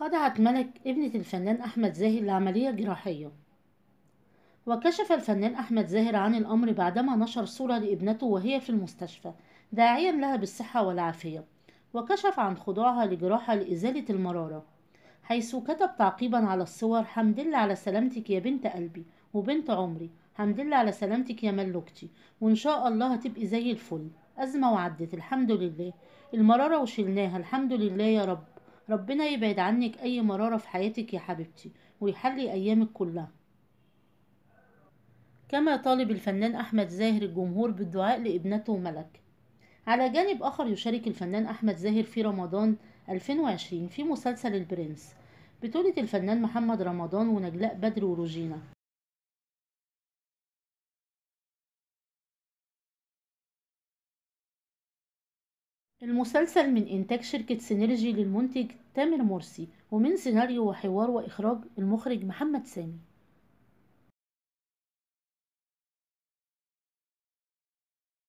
خضعت ملك ابنة الفنان أحمد زاهر لعملية جراحية وكشف الفنان أحمد زاهر عن الأمر بعدما نشر صورة لابنته وهي في المستشفى داعيا لها بالصحة والعافية وكشف عن خضوعها لجراحة لإزالة المرارة حيث كتب تعقيبا على الصور حمد الله على سلامتك يا بنت قلبي وبنت عمري حمد الله على سلامتك يا ملوكتي وإن شاء الله هتبقي زي الفل أزمة وعدت الحمد لله المرارة وشلناها الحمد لله يا رب ربنا يبعد عنك أي مرارة في حياتك يا حبيبتي ويحلي أيامك كلها كما طالب الفنان أحمد زاهر الجمهور بالدعاء لابنته ملك على جانب آخر يشارك الفنان أحمد زاهر في رمضان 2020 في مسلسل البرنس بطولة الفنان محمد رمضان ونجلاء بدر وروجينا المسلسل من إنتاج شركة سينرجي للمنتج تامر مرسي ومن سيناريو وحوار وإخراج المخرج محمد سامي